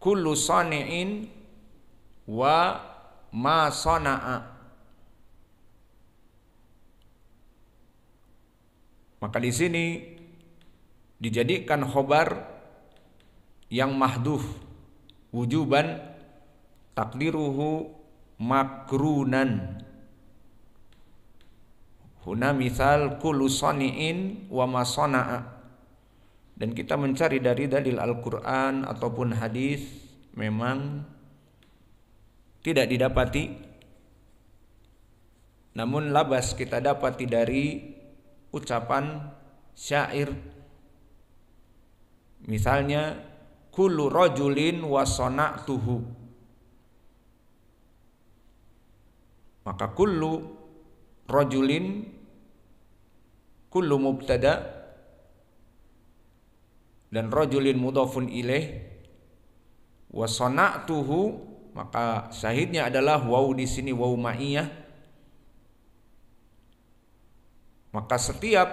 kullu sani'in wa ma sana'a maka di sini dijadikan khobar yang mahduf wujuban takdiruhu makrunan huna misal kullu sani'in wa ma sana'a dan kita mencari dari dalil Al-Quran ataupun hadis memang tidak didapati namun labas kita dapati dari ucapan syair misalnya kulu rojulin wasona tuhu maka kulu rojulin kulu mubtada dan rojulin mudofun ileh wa tuhu maka syahidnya adalah wau di sini wau ma'iyah maka setiap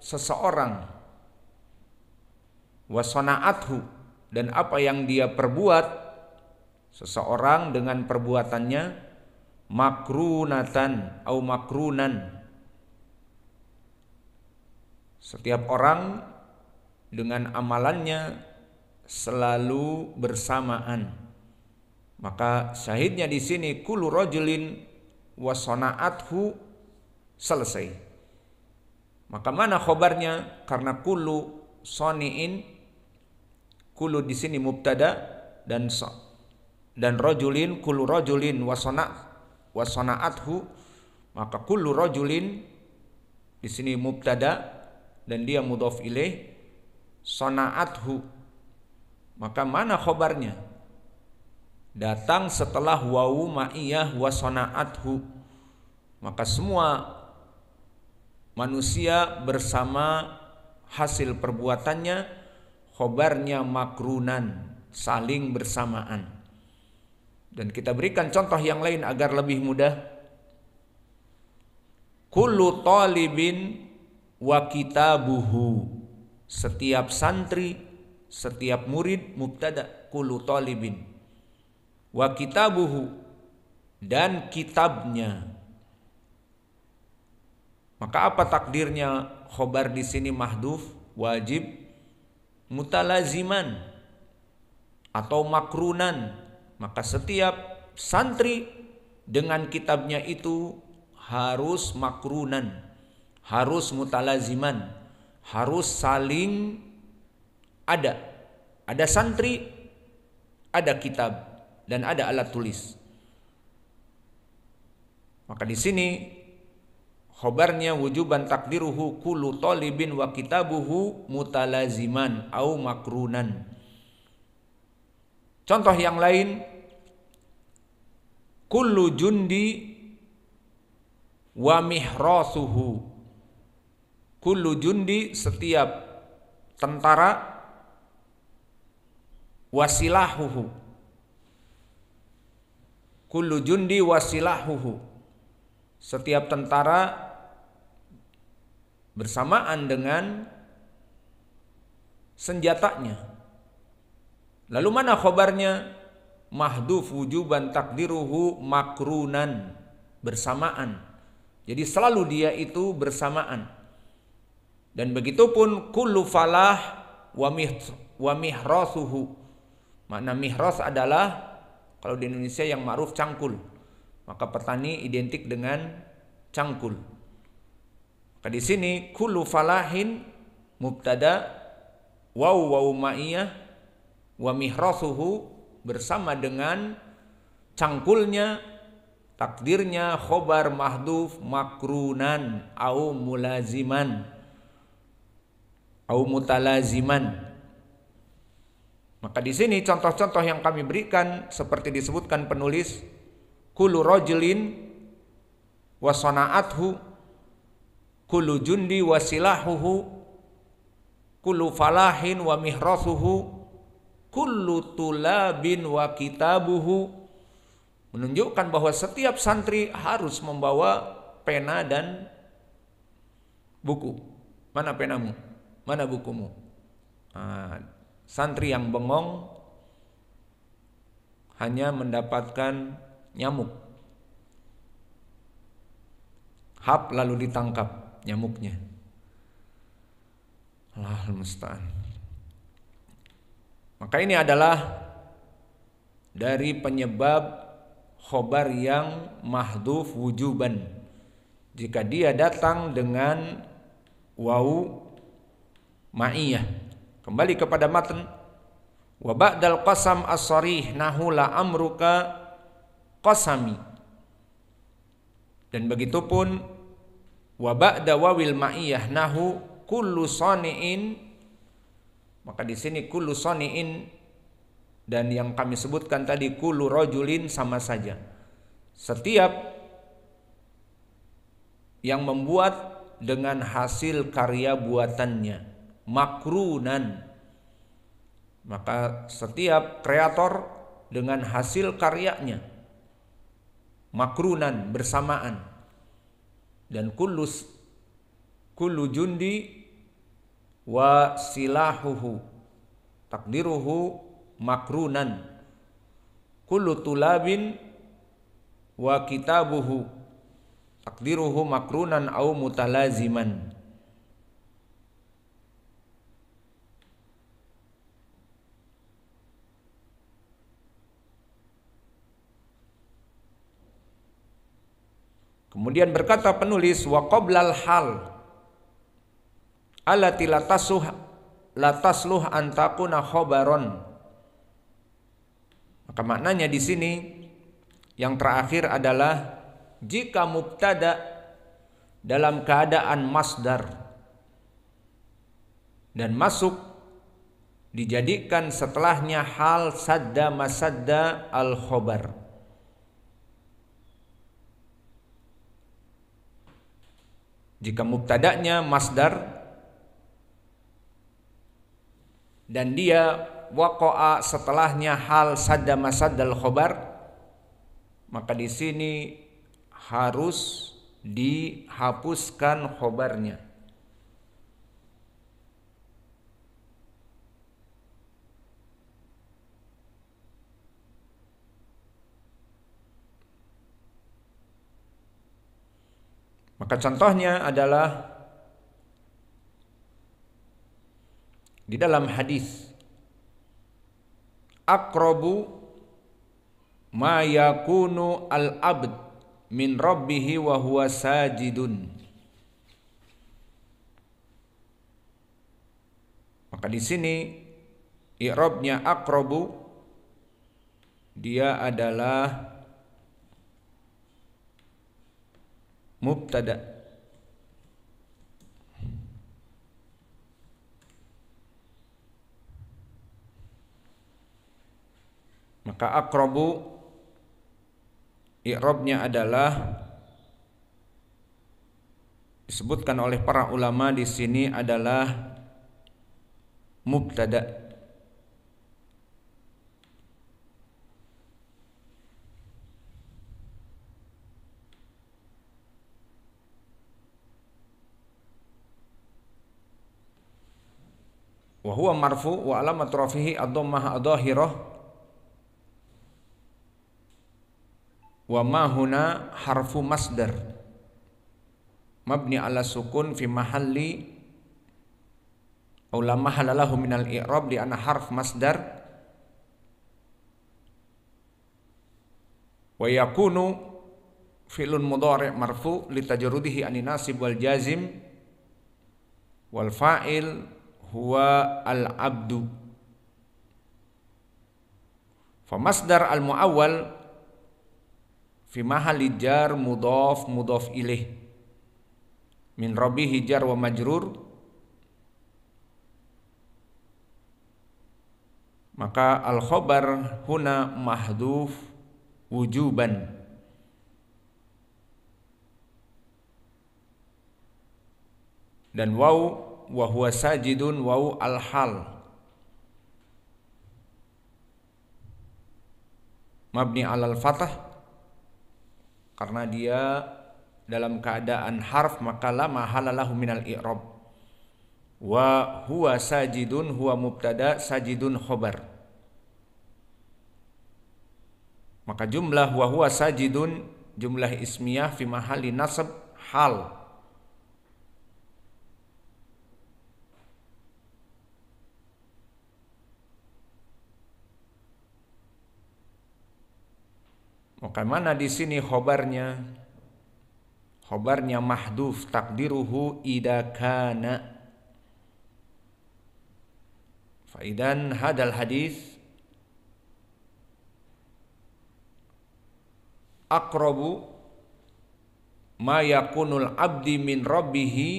seseorang wasonaathu dan apa yang dia perbuat seseorang dengan perbuatannya makrunatan au makrunan setiap orang dengan amalannya selalu bersamaan. Maka syahidnya di sini kulu rojulin wasona'athu selesai. Maka mana khobarnya? Karena kulu soni'in kulu di sini mubtada dan so, dan rojulin kulu rojulin wasona wasona'athu maka kulu rojulin di sini mubtada dan dia mudhof ilaih sonaathu maka mana khobarnya datang setelah wawu ma'iyah wa sonaathu maka semua manusia bersama hasil perbuatannya khobarnya makrunan saling bersamaan dan kita berikan contoh yang lain agar lebih mudah kullu talibin wa kitabuhu setiap santri, setiap murid mubtada kullu talibin. Wa kitabuhu dan kitabnya. Maka apa takdirnya khobar di sini mahduf wajib mutalaziman atau makrunan. Maka setiap santri dengan kitabnya itu harus makrunan, harus mutalaziman harus saling ada. Ada santri, ada kitab, dan ada alat tulis. Maka di sini khobarnya wujuban takdiruhu kulu tolibin wa kitabuhu mutalaziman au makrunan. Contoh yang lain kullu jundi wa mihrasuhu kullu jundi setiap tentara wasilahuhu kullu jundi wasilahuhu setiap tentara bersamaan dengan senjatanya lalu mana khobarnya mahduf wujuban takdiruhu makrunan bersamaan jadi selalu dia itu bersamaan dan begitupun kullu falah wa, mih, wa mihrasuhu. Makna mihras adalah kalau di Indonesia yang ma'ruf cangkul. Maka petani identik dengan cangkul. Maka di sini kullu falahin mubtada waw waw ma'iyah wa mihrasuhu bersama dengan cangkulnya takdirnya khobar mahduf makrunan au mulaziman au mutalaziman maka di sini contoh-contoh yang kami berikan seperti disebutkan penulis kulu rajulin wasanaathu kulu jundi wasilahuhu kulu falahin wa mihrasuhu kulu tulabin wa kitabuhu menunjukkan bahwa setiap santri harus membawa pena dan buku. Mana penamu? mana bukumu nah, santri yang bengong hanya mendapatkan nyamuk hap lalu ditangkap nyamuknya lah musta'an maka ini adalah dari penyebab khobar yang mahduf wujuban jika dia datang dengan wau ma'iyah. Kembali kepada matan. Wa ba'dal qasam as-sarih nahula amruka qasami. Dan begitu pun wa ba'da wawil ma'iyah nahu kullu sani'in maka di sini kullu sani'in dan yang kami sebutkan tadi kullu rajulin sama saja. Setiap yang membuat dengan hasil karya buatannya makrunan maka setiap kreator dengan hasil karyanya makrunan bersamaan dan kulus kulu jundi wa silahuhu takdiruhu makrunan kulu tulabin wa kitabuhu takdiruhu makrunan au mutalaziman Kemudian berkata penulis wa qoblal hal allati latasuh latasluh antakuna khabaron. Maka maknanya di sini yang terakhir adalah jika mubtada dalam keadaan masdar dan masuk dijadikan setelahnya hal sadda masadda al khobar jika mubtadaknya masdar dan dia waqa'a setelahnya hal sadda saddal khobar maka di sini harus dihapuskan khobarnya Maka contohnya adalah di dalam hadis akrobu ma yakunu al abd min rabbih wa huwa sajidun maka di sini i'rabnya akrobu dia adalah mubtada maka akrobu i'rabnya adalah disebutkan oleh para ulama di sini adalah mubtada' huwa marfu wa alamat rafihi ad-dhammah adhahirah wa ma huna harfu masdar mabni ala sukun fi mahalli au la mahala lahu minal i'rab li anna harf masdar wa yakunu fi'lun mudhari' marfu li tajarrudihi anin nasib wal jazim wal fa'il huwa al-abdu. fa masdar al-muawwal fi mahali jar mudhaf mudhaf ilaih min rabihi jar wa majrur maka al khabar huna mahdhuf wujuban dan waw wa huwa sajidun wau al hal mabni alal fathah karena dia dalam keadaan harf maka la mahalalahu minal i'rab wa huwa sajidun huwa mubtada sajidun khobar maka jumlah wa huwa sajidun jumlah ismiyah fi mahali nasab hal Maka mana di sini khobarnya? Khobarnya mahduf takdiruhu ida kana Faidan hadal hadis akrobu mayakunul yakunul abdi min rabbihi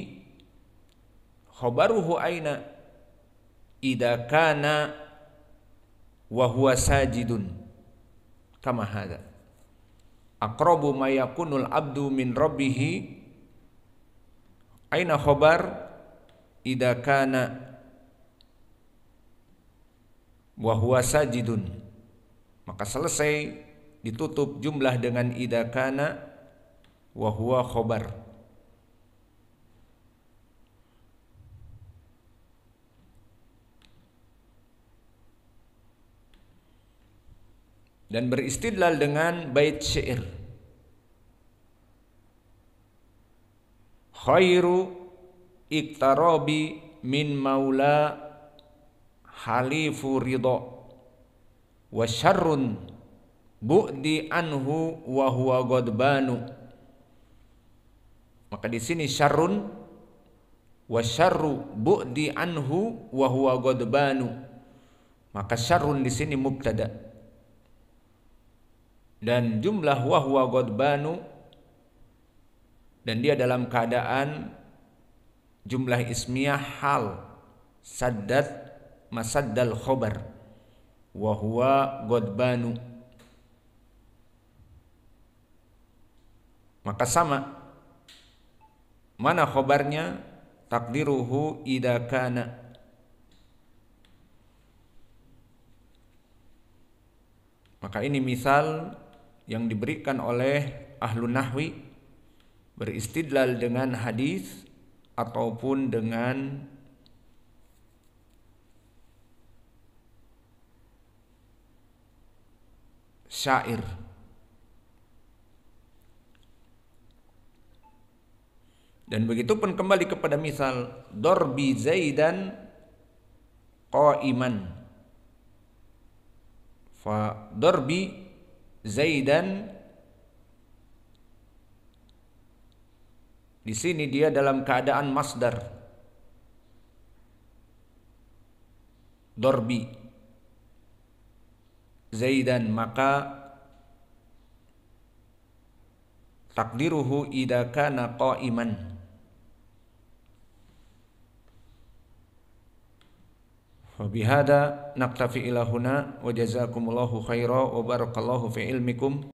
khobaruhu aina idakana wa huwa sajidun kama hadha Akrobu mayakunul abdu min rabbihi Aina khobar Ida kana Wahuwa sajidun Maka selesai ditutup jumlah dengan Ida kana Wahuwa khobar dan beristidlal dengan bait syair khairu iktarobi min maula halifu ridho wa syarrun bu'di anhu wa huwa godbanu maka di sini syarrun wa syarru bu'di anhu wa huwa godbanu maka syarrun di sini mubtada' dan jumlah wahwa godbanu dan dia dalam keadaan jumlah ismiyah hal saddat masaddal khobar wahwa godbanu maka sama mana khobarnya takdiruhu idakana maka ini misal yang diberikan oleh ahlu nahwi beristidlal dengan hadis ataupun dengan syair Dan begitu pun kembali kepada misal Dorbi Zaidan Qaiman Fa Dorbi Zaidan Di sini dia dalam keadaan masdar. Dorbi. Zaidan maka takdiruhu idza kana qa'iman. Wabihada naktafi ilahuna wa jazakumullahu khaira wa barakallahu fi ilmikum.